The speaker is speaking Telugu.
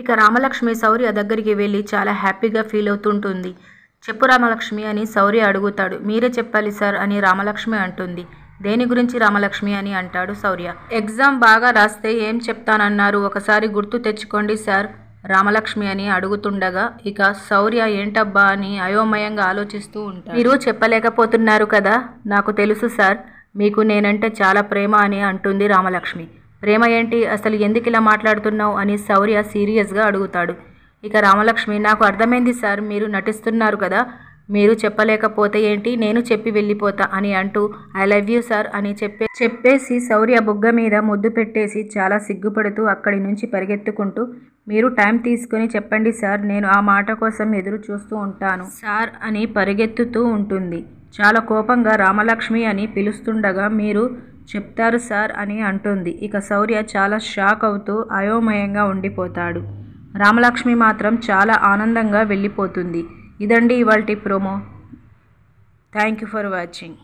ఇక రామలక్ష్మి శౌర్య దగ్గరికి వెళ్ళి చాలా హ్యాపీగా ఫీల్ అవుతుంటుంది చెప్పు రామలక్ష్మి అని శౌర్య అడుగుతాడు మీరే చెప్పాలి సార్ అని రామలక్ష్మి అంటుంది దేని గురించి రామలక్ష్మి అని అంటాడు శౌర్య ఎగ్జామ్ బాగా రాస్తే ఏం చెప్తానన్నారు ఒకసారి గుర్తు తెచ్చుకోండి సార్ రామలక్ష్మి అని అడుగుతుండగా ఇక శౌర్య ఏంటబ్బా అని అయోమయంగా ఆలోచిస్తూ ఉంటాడు మీరు చెప్పలేకపోతున్నారు కదా నాకు తెలుసు సార్ మీకు నేనంటే చాలా ప్రేమ అని అంటుంది రామలక్ష్మి ప్రేమ ఏంటి అసలు ఎందుకు ఇలా మాట్లాడుతున్నావు అని శౌర్య సీరియస్గా అడుగుతాడు ఇక రామలక్ష్మి నాకు అర్థమైంది సార్ మీరు నటిస్తున్నారు కదా మీరు చెప్పలేకపోతే ఏంటి నేను చెప్పి వెళ్ళిపోతా అని అంటూ ఐ లవ్ యూ సార్ అని చెప్పే చెప్పేసి శౌర్య బుగ్గ మీద ముద్దు పెట్టేసి చాలా సిగ్గుపడుతూ అక్కడి నుంచి పరిగెత్తుకుంటూ మీరు టైం తీసుకొని చెప్పండి సార్ నేను ఆ మాట కోసం ఎదురు చూస్తూ ఉంటాను సార్ అని పరిగెత్తుతూ ఉంటుంది చాలా కోపంగా రామలక్ష్మి అని పిలుస్తుండగా మీరు చెప్తారు సార్ అని అంటుంది ఇక శౌర్య చాలా షాక్ అవుతూ అయోమయంగా ఉండిపోతాడు రామలక్ష్మి మాత్రం చాలా ఆనందంగా వెళ్ళిపోతుంది ఇదండి ఇవాళ promo thank you for watching